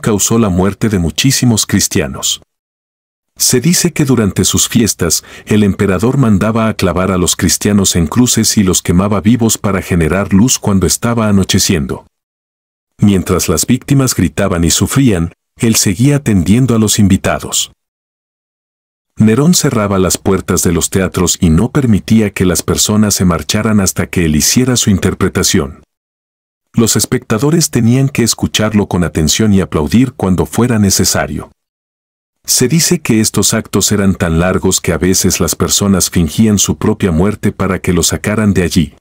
causó la muerte de muchísimos cristianos. Se dice que durante sus fiestas el emperador mandaba a clavar a los cristianos en cruces y los quemaba vivos para generar luz cuando estaba anocheciendo. Mientras las víctimas gritaban y sufrían, él seguía atendiendo a los invitados. Nerón cerraba las puertas de los teatros y no permitía que las personas se marcharan hasta que él hiciera su interpretación. Los espectadores tenían que escucharlo con atención y aplaudir cuando fuera necesario. Se dice que estos actos eran tan largos que a veces las personas fingían su propia muerte para que lo sacaran de allí.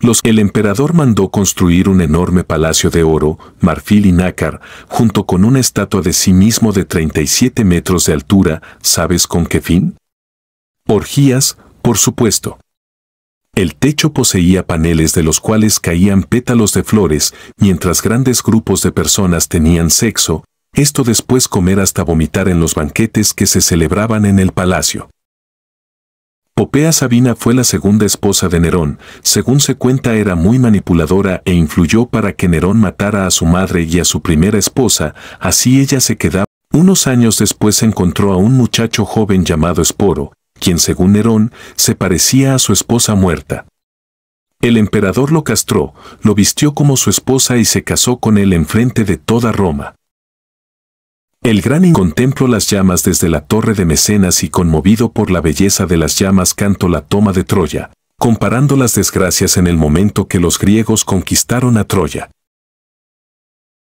Los, el emperador mandó construir un enorme palacio de oro, marfil y nácar, junto con una estatua de sí mismo de 37 metros de altura, ¿sabes con qué fin? Orgías, por supuesto. El techo poseía paneles de los cuales caían pétalos de flores mientras grandes grupos de personas tenían sexo, esto después comer hasta vomitar en los banquetes que se celebraban en el palacio. Popea Sabina fue la segunda esposa de Nerón, según se cuenta era muy manipuladora e influyó para que Nerón matara a su madre y a su primera esposa, así ella se quedaba. Unos años después encontró a un muchacho joven llamado Esporo, quien según Nerón se parecía a su esposa muerta. El emperador lo castró, lo vistió como su esposa y se casó con él en frente de toda Roma. El gran incontemplo las llamas desde la torre de Mecenas y conmovido por la belleza de las llamas canto la toma de Troya, comparando las desgracias en el momento que los griegos conquistaron a Troya.